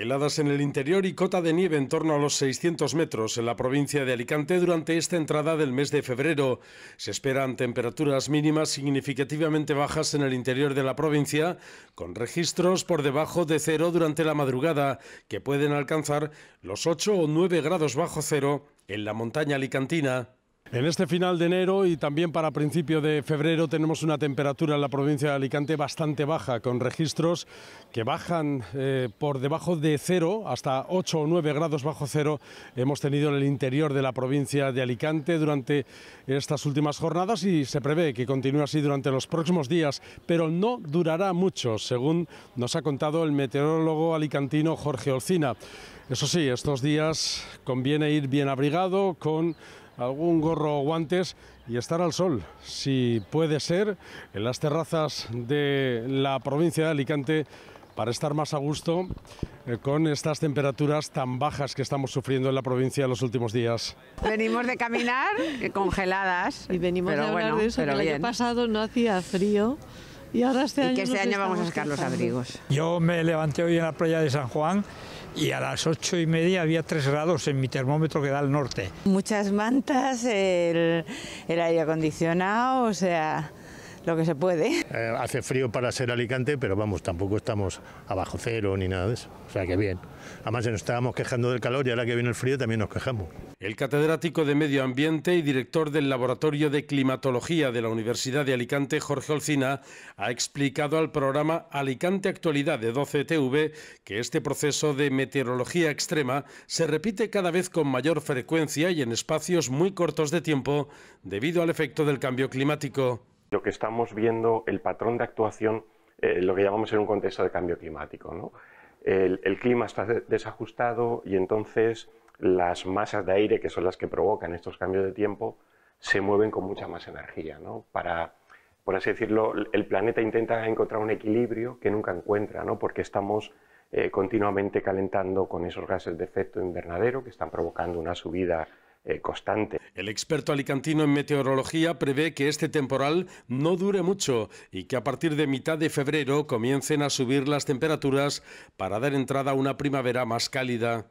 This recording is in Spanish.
Heladas en el interior y cota de nieve en torno a los 600 metros en la provincia de Alicante durante esta entrada del mes de febrero. Se esperan temperaturas mínimas significativamente bajas en el interior de la provincia, con registros por debajo de cero durante la madrugada, que pueden alcanzar los 8 o 9 grados bajo cero en la montaña alicantina. En este final de enero y también para principio de febrero tenemos una temperatura en la provincia de Alicante bastante baja, con registros que bajan eh, por debajo de cero, hasta 8 o 9 grados bajo cero hemos tenido en el interior de la provincia de Alicante durante estas últimas jornadas y se prevé que continúe así durante los próximos días, pero no durará mucho, según nos ha contado el meteorólogo alicantino Jorge Olcina. Eso sí, estos días conviene ir bien abrigado con algún gorro o guantes y estar al sol, si puede ser, en las terrazas de la provincia de Alicante para estar más a gusto eh, con estas temperaturas tan bajas que estamos sufriendo en la provincia en los últimos días. Venimos de caminar eh, congeladas. Y venimos de hablar de eso, el año pasado no hacía frío. Y ahora este año este año vamos a sacar los abrigos. Yo me levanté hoy en la playa de San Juan y a las ocho y media había tres grados en mi termómetro que da al norte. Muchas mantas, el, el aire acondicionado, o sea, lo que se puede. Eh, hace frío para ser Alicante, pero vamos, tampoco estamos abajo cero ni nada de eso. O sea que bien. Además, nos estábamos quejando del calor y ahora que viene el frío también nos quejamos. El catedrático de Medio Ambiente y director del Laboratorio de Climatología de la Universidad de Alicante, Jorge Olcina, ha explicado al programa Alicante Actualidad de 12TV que este proceso de meteorología extrema se repite cada vez con mayor frecuencia y en espacios muy cortos de tiempo debido al efecto del cambio climático. Lo que estamos viendo, el patrón de actuación, eh, lo que llamamos en un contexto de cambio climático. El, clima está desajustado y entonces las masas de aire, que son las que provocan estos cambios de tiempo, se mueven con mucha más energía. Para, por así decirlo, el planeta intenta encontrar un equilibrio que nunca encuentra, porque estamos eh, continuamente calentando con esos gases de efecto invernadero que están provocando una subida eh, constante. El experto alicantino en meteorología prevé que este temporal no dure mucho y que a partir de mitad de febrero comiencen a subir las temperaturas para dar entrada a una primavera más cálida.